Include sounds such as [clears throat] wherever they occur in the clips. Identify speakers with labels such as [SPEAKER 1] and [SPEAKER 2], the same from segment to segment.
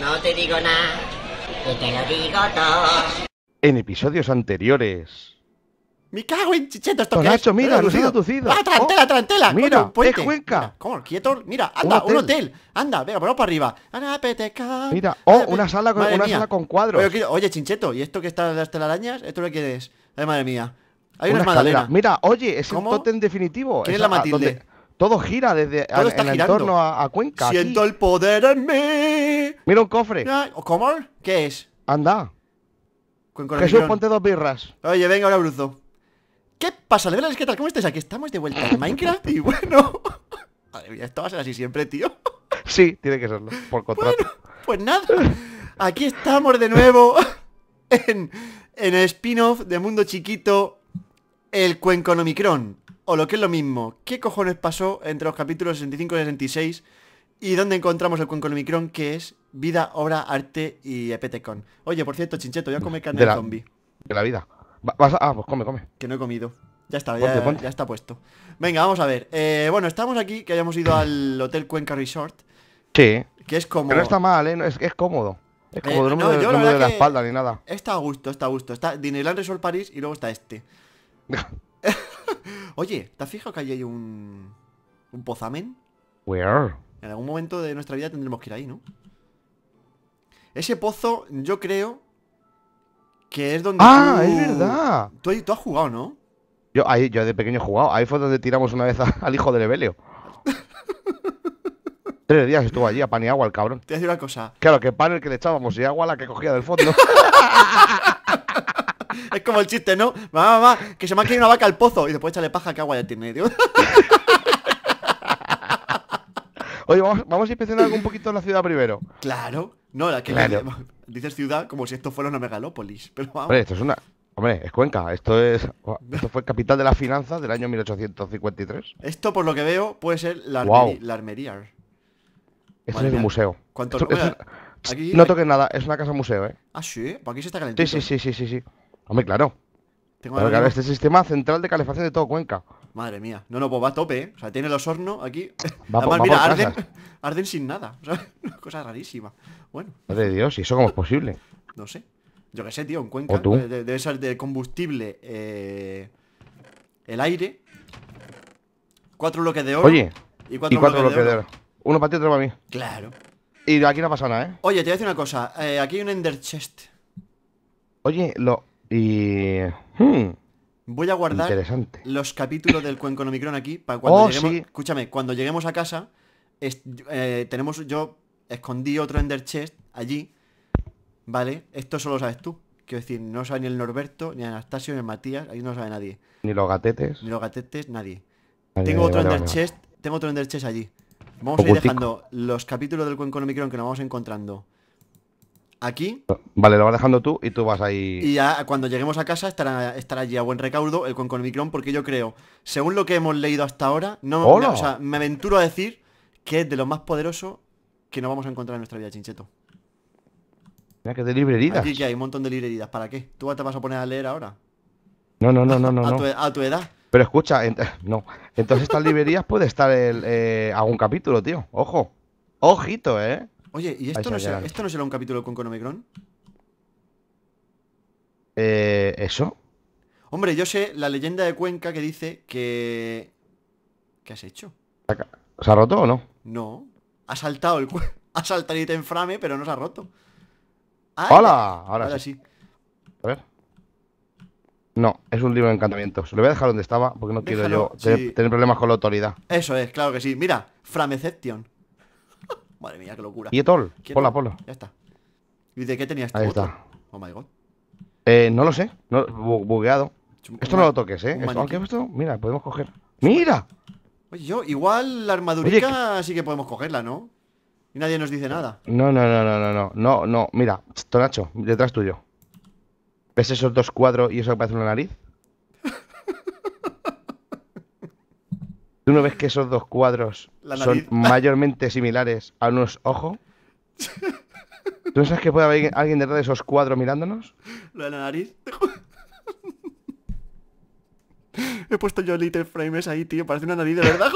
[SPEAKER 1] No te digo nada, que te lo digo todo.
[SPEAKER 2] En episodios anteriores.
[SPEAKER 1] Me cago en Chincheto, esto Tonacho, que es. mira, lucido tucido. ¡Ah, trantela, oh, trantela! Mira, coño, es Cuenca. ¿Cómo? ¿Quieto? Mira, anda, un hotel. Anda, venga, ponemos para arriba.
[SPEAKER 2] Mira, oh, una sala con, una sala con cuadros. Oye,
[SPEAKER 1] oye, Chincheto, ¿y esto que está de las telarañas? ¿Esto lo quieres? Ay, madre mía. Hay una magdalena. Mira,
[SPEAKER 2] oye, es el tótem definitivo. es la Matilde? todo gira desde todo en el a, Cuenca. Siento el poder en mí. Mira un cofre. ¿O ¿Cómo? ¿Qué es? Anda. Jesús, ponte dos
[SPEAKER 1] birras. Oye, venga, ahora bruzo. ¿Qué pasa, Leblanc? ¿Qué tal? ¿Cómo estás? Aquí estamos de vuelta en Minecraft y bueno... [laughs] esto va a ser así siempre, tío. Sí, tiene que serlo, por contrato. pues nada, aquí estamos de nuevo [laughs] en, en el spin-off de Mundo Chiquito, el Cuenconomicron, o lo que es lo mismo. ¿Qué cojones pasó entre los capítulos 65 y 66 y dónde encontramos el Cuenconomicron, ¿Qué es vida, obra, arte y epetecon. Oye, por cierto, Chincheto, ya a comer carne de, zombie.
[SPEAKER 2] De la vida. ah, pues come, come. Que no he comido. Ya está, ya, está puesto.
[SPEAKER 1] Venga, vamos a ver. Eh, bueno, estamos aquí, que hayamos ido al Hotel Cuenca Resort. Sí. Que es cómodo Pero no está mal,
[SPEAKER 2] ¿eh? es, cómodo. Es eh, cómodo, no, me, yo la, espalda ni nada.
[SPEAKER 1] Está a gusto, está a gusto. Está Disneyland Resort París y luego está este. [laughs] Oye, ¿te has fijado que allí hay un... un pozamen? Where? En algún momento de nuestra vida tendremos que ir ahí, ¿no? Ese pozo, yo creo que es donde. ¡Ah! ¡Es verdad! Tú, has jugado, ¿no?
[SPEAKER 2] Yo, ahí, yo de pequeño he jugado. Ahí fue donde tiramos una vez [laughs] al hijo de Lebelio. [laughs] Tres días estuvo allí a pan y agua el cabrón. Te voy a decir una cosa. Claro, que pan el que le echábamos y agua la que cogía del fondo. [laughs]
[SPEAKER 1] es como el chiste, ¿no? Mamá, mamá, que se me ha caído una vaca al pozo. Y después échale paja que agua ya tiene, tío.
[SPEAKER 2] Oye, vamos, vamos a inspeccionar un poquito la ciudad primero. [laughs] Claro.
[SPEAKER 1] No, la que dices ciudad como si esto fuera una megalópolis. Pero vamos. Hombre, esto es
[SPEAKER 2] una. Hombre, es Cuenca. Esto es. Oh, [laughs] esto fue capital de las finanzas del año 1853.
[SPEAKER 1] Esto, por lo que veo, puede ser la, armería,
[SPEAKER 2] Esto es un museo. ¿Cuánto? no, no toques nada, es una casa museo, ¿eh?
[SPEAKER 1] Ah, sí, por aquí se está calentando. Sí, sí,
[SPEAKER 2] sí, sí, sí, Hombre, claro. Tengo claro, claro, este sistema central de calefacción de todo Cuenca.
[SPEAKER 1] Madre mía. No, no, pues va a tope, ¿eh? O sea, tiene los hornos aquí. Además, mira, arden, sin nada. [laughs] O sea, cosa rarísima. Bueno.
[SPEAKER 2] Madre de Dios, ¿y eso cómo es posible?
[SPEAKER 1] No sé. Yo qué sé, tío, en Cuenca. De, debe ser de combustible eh, el aire. Cuatro bloques de oro. Oye. Y cuatro, bloques, de, oro.
[SPEAKER 2] Uno para ti, otro para mí. Claro. Y aquí no pasa
[SPEAKER 1] nada, ¿eh? Oye, te voy a decir una cosa. Eh, aquí hay un Ender Chest.
[SPEAKER 2] Oye, lo. Y. Hmm,
[SPEAKER 1] Voy a guardar los capítulos del Cuenco Micrón aquí para cuando oh, lleguemos. Escúchame, cuando lleguemos a casa, eh, tenemos. Yo escondí otro Ender Chest allí. ¿Vale? Esto solo sabes tú. Quiero decir, no sabe ni el Norberto, ni Anastasio, ni el Matías, ahí no sabe nadie.
[SPEAKER 2] Ni los gatetes.
[SPEAKER 1] Ni los gatetes, nadie. tengo otro Ender Chest, tengo otro Ender Chest allí. Vamos a ir dejando los capítulos del Cuenco Micrón que nos vamos encontrando Aquí.
[SPEAKER 2] Vale, lo vas dejando tú y tú vas ahí.
[SPEAKER 1] Y ya cuando lleguemos a casa estará, estará allí a buen recaudo el con porque yo creo, según lo que hemos leído hasta ahora, no me, o sea, me aventuro a decir que es de lo más poderoso que no vamos a encontrar en nuestra vida, Chincheto.
[SPEAKER 2] Mira que de librerías Aquí que hay
[SPEAKER 1] un montón de librerías, ¿Para qué? ¿Tú te vas a poner a leer
[SPEAKER 2] ahora? No, no, no, no, no. a, e, tu, edad. Pero escucha, [laughs] no. Entonces estas librerías puede estar el, eh, algún capítulo, tío. Ojo. Ojito, ¿eh? Oye, ¿y esto no, será, esto
[SPEAKER 1] no será un capítulo con Conomicron?
[SPEAKER 2] Eh, ¿Eso?
[SPEAKER 1] Hombre, yo sé la leyenda de Cuenca que dice que... ¿Qué has hecho?
[SPEAKER 2] ¿Se ha roto o no?
[SPEAKER 1] No. Ha saltado el [laughs] Ha saltado el frame, pero no se ha roto. ¡Hala! ¡Hola! Ahora, sí. A ver.
[SPEAKER 2] No, es un libro de encantamientos. Lo voy a dejar donde estaba porque no quiero yo tener, problemas con la autoridad.
[SPEAKER 1] Eso es, claro que sí. Mira, Frameception. Madre mía, qué locura. Y etol. Hola, Polo. Ya está. ¿Y de qué tenías tú Ahí
[SPEAKER 2] está. Oh my god. Eh, no lo sé. No, bugueado. Esto no lo toques, ¿eh? Esto, esto,
[SPEAKER 1] mira, podemos coger. ¡Mira! Oye, yo, igual la armadurica sí que podemos cogerla, ¿no? Y nadie nos dice nada.
[SPEAKER 2] No, no, no, no, no, no, no, no. Mira, Tonacho, detrás tuyo. ¿Ves esos dos cuadros y eso que parece una nariz? Tú no ves que esos dos cuadros son [laughs] mayormente similares a unos ojos. ¿Tú no sabes que puede haber alguien detrás de esos cuadros mirándonos?
[SPEAKER 1] Lo de la nariz. [laughs] He puesto yo Little Frames ahí, tío. Parece una nariz de verdad.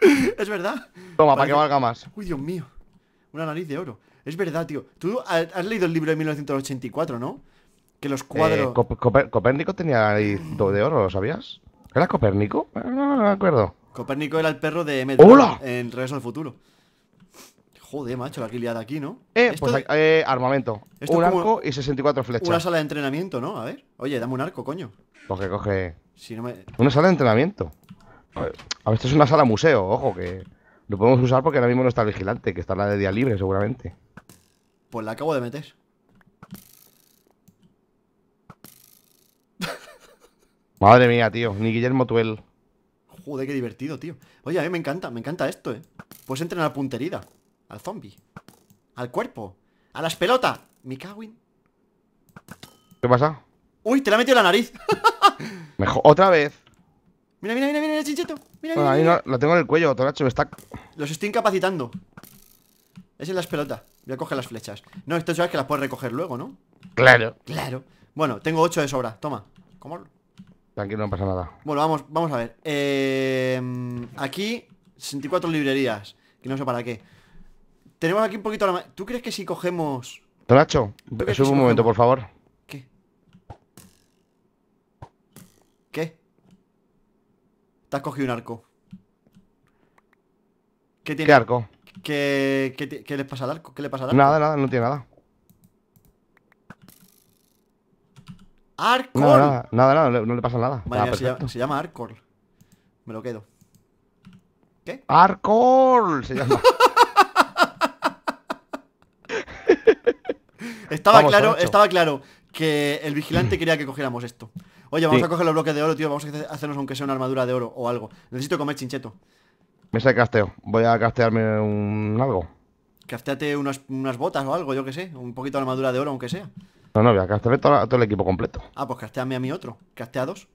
[SPEAKER 1] [laughs] es verdad. Toma, para que valga más. Uy, Dios mío. Una nariz de oro. Es verdad, tío. Tú has leído el libro de 1984, ¿no? Que
[SPEAKER 2] los eh, cuadros. Copérnico tenía nariz [clears throat] de oro, ¿lo sabías? ¿Era Copérnico? Eh, no, no, me acuerdo.
[SPEAKER 1] Copérnico era el perro de Metal en Regreso al Futuro. Joder, macho, la guiliada aquí, ¿no? Eh, pues eh, armamento. un arco y 64 flechas. Una sala de entrenamiento, ¿no? A ver. Oye, dame un arco, coño.
[SPEAKER 2] Pues coge, coge. Una sala de entrenamiento. A ver, esto es una sala museo, ojo, que lo podemos usar porque ahora mismo no está el vigilante, que está la de día libre seguramente.
[SPEAKER 1] Pues la acabo de meter.
[SPEAKER 2] Madre mía, tío, ni Guillermo Tuel.
[SPEAKER 1] Joder, qué divertido, tío. Oye, a mí me encanta, me encanta esto, eh. Pues entrenar a la puntería, al zombie, al cuerpo, a las pelotas. Mi ¿Qué pasa? ¡Uy, te la ha metido en la nariz!
[SPEAKER 2] [laughs] Mejor, otra vez.
[SPEAKER 1] Mira, mira, mira, mira, el chincheto. Mira, mira, ahí
[SPEAKER 2] lo tengo en el cuello, Toracho, está.
[SPEAKER 1] Los estoy incapacitando. Es en las pelotas. Voy a coger las flechas. No, esto es que las puedes recoger luego, ¿no?
[SPEAKER 2] Claro. Claro. Bueno,
[SPEAKER 1] tengo 8 de sobra. Toma.
[SPEAKER 2] ¿Cómo? Tranquilo, no pasa nada.
[SPEAKER 1] Bueno, vamos, vamos a ver. Eh, aquí, 64 librerías, que no sé para qué. Tenemos aquí un poquito la... ¿Tú crees que si cogemos...
[SPEAKER 2] Tracho, sube un momento, por favor.
[SPEAKER 1] ¿Qué? ¿Qué? Te has cogido un arco. ¿Qué tiene? ¿Qué arco? ¿Qué, qué, qué, le pasa al arco? ¿Qué le pasa al arco? Nada,
[SPEAKER 2] nada, no tiene nada.
[SPEAKER 1] Arcor. No,
[SPEAKER 2] nada, nada, no, le pasa nada. Ah,
[SPEAKER 1] se, llama, Arcor. Me lo quedo. ¿Qué?
[SPEAKER 2] Arcor se llama. [laughs]
[SPEAKER 1] estaba claro, estaba claro que el vigilante [clears throat] quería que cogiéramos esto. Oye, vamos a coger los bloques de oro, tío. Vamos a hacernos aunque sea una armadura de oro o algo. Necesito comer chincheto.
[SPEAKER 2] Me sé casteo. Voy a castearme un algo.
[SPEAKER 1] Castéate unas, unas botas o algo, yo que sé. Un poquito de armadura de oro, aunque sea.
[SPEAKER 2] No, no, voy a castear todo, todo, el equipo completo.
[SPEAKER 1] Ah, pues casteame a mí otro. a dos.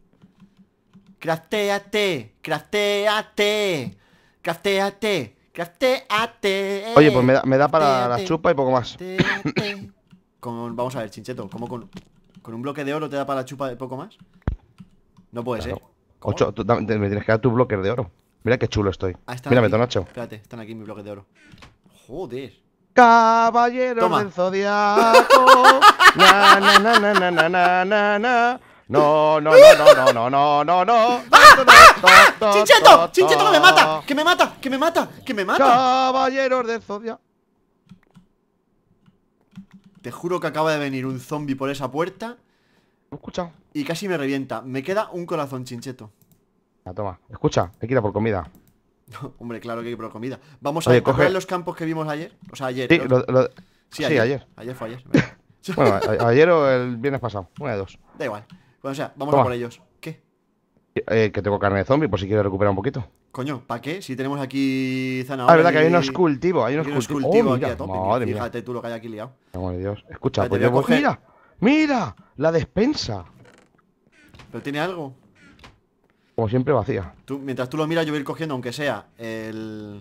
[SPEAKER 1] Crafteate, crafteate, crafteate, crafteate. Oye, pues me da, para la chupa y poco más. [laughs] Con, vamos a ver, chincheto, ¿cómo con, con, un bloque de oro te da para la chupa y poco más? No puede ser.
[SPEAKER 2] Ocho, me tienes que dar tu bloque de oro. Mira qué chulo estoy. Mírame, ah, Mira, Nacho.
[SPEAKER 1] Espérate, están aquí mis bloques de oro. Joder.
[SPEAKER 2] Caballero de del Zodiaco. na, na, na, na, na, na, na, No, no, no, no, no, no, no, no, ah, ¡Chincheto! ¡Chincheto que me mata! ¡Que me mata! ¡Que me mata! ¡Que me mata! Caballeros del Zodia.
[SPEAKER 1] Te juro que acaba de venir un zombie por esa puerta. Lo Y casi me revienta. Me queda un corazón, chincheto.
[SPEAKER 2] La toma. Escucha, te quita por comida.
[SPEAKER 1] [laughs] Hombre, claro que hay que probar comida. Vamos a coger los campos que vimos ayer. O sea, ayer. Sí, ayer. ayer. fue ayer.
[SPEAKER 2] [laughs] bueno, [laughs] ayer o el viernes pasado. Una de dos. Da
[SPEAKER 1] igual. Bueno, pues, o sea, vamos a por ellos. ¿Qué?
[SPEAKER 2] Eh, que tengo carne de zombie, por si quiero recuperar un poquito.
[SPEAKER 1] Coño, ¿para qué? Si tenemos aquí zanahoria. Ah, verdad que hay unos cultivos. Hay unos, cultivos, Fíjate tú lo que hay aquí liado.
[SPEAKER 2] de Dios. Escucha, pues yo coger... Mira, mira, la despensa.
[SPEAKER 1] ¿Pero tiene algo?
[SPEAKER 2] Como siempre, vacía.
[SPEAKER 1] Tú, mientras tú lo miras, yo voy a ir cogiendo, aunque sea el...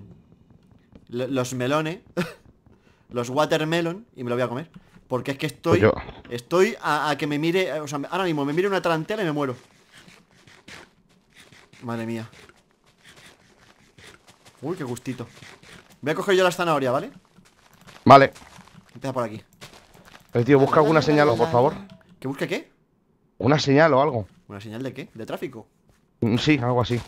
[SPEAKER 1] Los melones. [laughs] los watermelon. Y me lo voy a comer. Porque es que estoy... Pues estoy a, que me mire... O sea, ahora mismo me mire una tarantela y me muero. Madre mía. Uy, qué gustito. Voy a coger yo la zanahoria ¿vale? Vale. Empieza por aquí.
[SPEAKER 2] El tío, busca alguna señal, por favor. ¿Que busca qué? Una señal o algo.
[SPEAKER 1] ¿Una señal de qué? ¿De tráfico?
[SPEAKER 2] Mm, sí, algo así.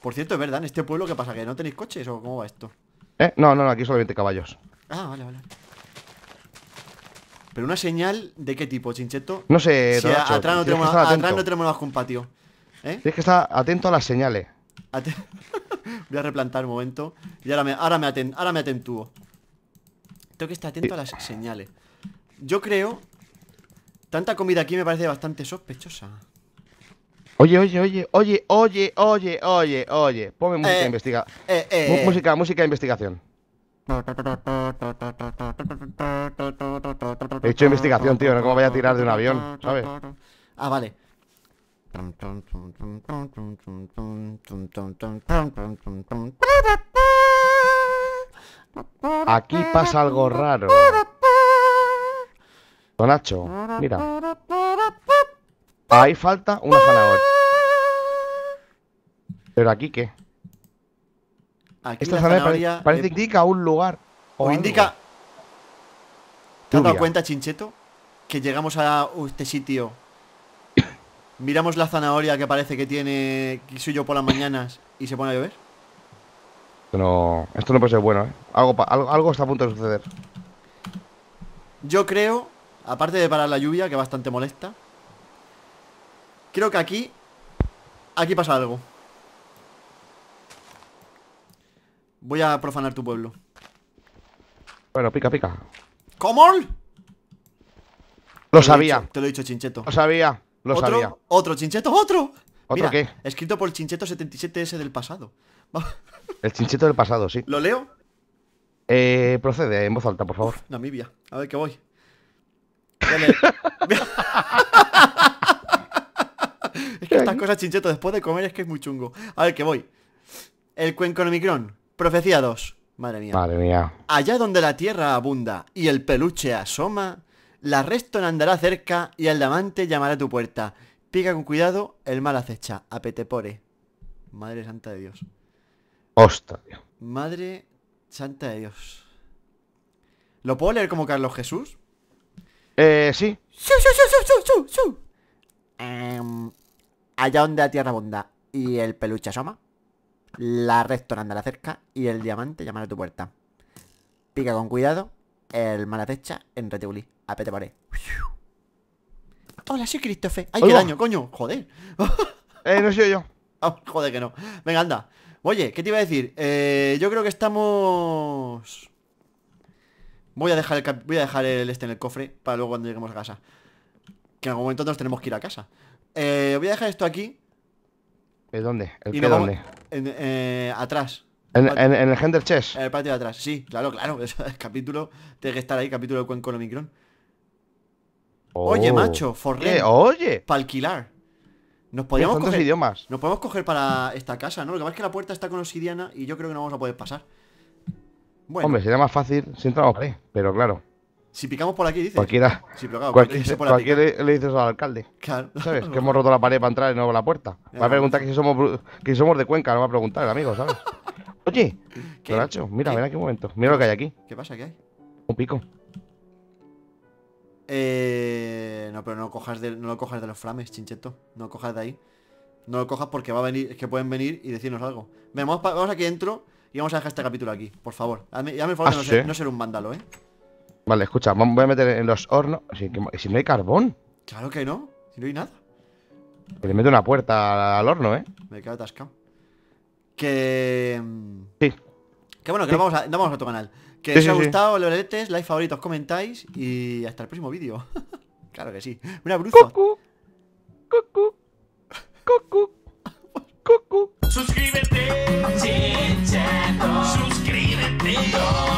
[SPEAKER 1] Por cierto, es verdad, en este pueblo, ¿qué pasa? ¿Que no tenéis coches o cómo va esto?
[SPEAKER 2] ¿Eh? No, no, no, aquí solamente caballos.
[SPEAKER 1] Ah, vale, vale. Pero una señal de qué tipo, Chincheto? No sé, no tenemos, atrás no tenemos nada ¿eh?
[SPEAKER 2] Tienes que estar atento a las señales. [laughs]
[SPEAKER 1] Voy a replantar un momento. Y ahora me, ahora me, aten ahora me atentúo. Tengo que estar atento a las señales. Yo creo.
[SPEAKER 2] Tanta comida aquí me parece bastante sospechosa. Oye, oye, oye, oye, oye, oye, oye, oye. Ponme eh, música de investigación eh, eh. música, música de investigación. He hecho investigación, tío, no como vaya a tirar de un avión, ¿sabes? Ah, vale. Aquí pasa algo raro. Nacho, mira. Ahí falta una zanahoria. ¿Pero aquí qué? Aquí Esta zanahoria, parece, eh, que indica un lugar. O, indica... ¿Te has dado cuenta, Chincheto? Que
[SPEAKER 1] llegamos a este sitio. Miramos la zanahoria que parece que tiene que yo por las mañanas y se pone a llover.
[SPEAKER 2] No, esto no puede ser bueno, ¿eh? Algo, algo, algo está a punto de suceder.
[SPEAKER 1] Yo creo, aparte de parar la lluvia, que bastante molesta, Creo que aquí Aquí pasa algo Voy a profanar tu pueblo
[SPEAKER 2] Bueno, pica, pica ¿Cómo? Lo sabía
[SPEAKER 1] Te lo he dicho, Chincheto Lo sabía, lo sabía Otro, Chincheto, otro ¿Otro qué? escrito por el Chincheto 77S del pasado
[SPEAKER 2] El Chincheto del pasado, sí ¿Lo leo? Eh, procede, en voz alta, por favor
[SPEAKER 1] Namibia, a ver que voy [laughs] estas cosas, chincheto, después de comer es que es muy chungo. A ver, que voy. El micrón, Profecía 2. Madre mía. Madre mía. Allá donde la tierra abunda y el peluche asoma, la resto andará cerca y el diamante llamará a tu puerta. Pica con cuidado, el mal acecha. Apetepore. Madre santa de Dios. Hostia. Madre santa de Dios. ¿Lo puedo leer como Carlos Jesús?
[SPEAKER 2] Eh, sí.
[SPEAKER 1] ¡Su, su, su, allá donde la tierra bunda y el peluche asoma, la rectora anda la cerca y el diamante llama a tu puerta. Pica con cuidado, el mal acecha en retibulí. Apete paré. Hola, soy Christophe. ¡Ay, qué daño, coño! ¡Joder! eh, no soy yo. [laughs] Ah, joder que no. Venga, anda. Oye, ¿qué te iba a decir? Eh, yo creo que estamos... Voy a dejar voy a dejar el este en el cofre para luego cuando lleguemos a casa. Que en algún
[SPEAKER 2] momento nos tenemos que ir a casa.
[SPEAKER 1] Eh, voy a dejar esto aquí.
[SPEAKER 2] ¿El dónde? ¿El qué dónde?
[SPEAKER 1] Eh, atrás. En,
[SPEAKER 2] el gender Chess.
[SPEAKER 1] En el patio de atrás, sí, claro, claro. [laughs] el capítulo, tiene que estar ahí, capítulo de Cuenco Omicron.
[SPEAKER 2] Oye, oh. macho, Forre.
[SPEAKER 1] Oye. Para alquilar. Nos podíamos idiomas. Nos podemos coger para esta casa, ¿no? Lo que pasa es que la puerta está con obsidiana y yo creo que no vamos a poder pasar.
[SPEAKER 2] Bueno. Hombre, sería más fácil si entramos pero claro. Si picamos por aquí, dices. Cualquiera. Si picamos cualquier, cualquiera le dices al alcalde. Claro. ¿Sabes? [laughs] que hemos roto la pared para entrar y no la puerta. va a preguntar que si somos, que somos de Cuenca, no va a preguntar el amigo, ¿sabes? [laughs] Oye, ¿Qué? mira, ¿Qué? momento. Mira lo que hay aquí. ¿Qué pasa? ¿Qué hay? Un pico.
[SPEAKER 1] Eh, no, pero no, cojas no lo cojas de los flames, chincheto. No lo cojas de ahí. No lo cojas porque va a venir, es que pueden venir y decirnos algo. Ven, vamos, vamos aquí dentro y vamos a dejar este capítulo aquí, por favor. ya me el ah, no, ser, no ser un vándalo, ¿eh?
[SPEAKER 2] Vale, escucha, voy a meter en los hornos. Si, si no hay carbón.
[SPEAKER 1] Claro que no, si no hay nada.
[SPEAKER 2] le meto una puerta al horno, ¿eh?
[SPEAKER 1] Me quedo atascado. Que. Mm,
[SPEAKER 2] sí. Que bueno, que sí. vamos a, nos a tu canal. Que si os ha gustado,
[SPEAKER 1] los letes, like, favoritos, comentáis y hasta el próximo vídeo. [laughs] claro que sí. Una bruja. cocu Cucu. Cucu. Cucu. Suscríbete.
[SPEAKER 2] Suscríbete.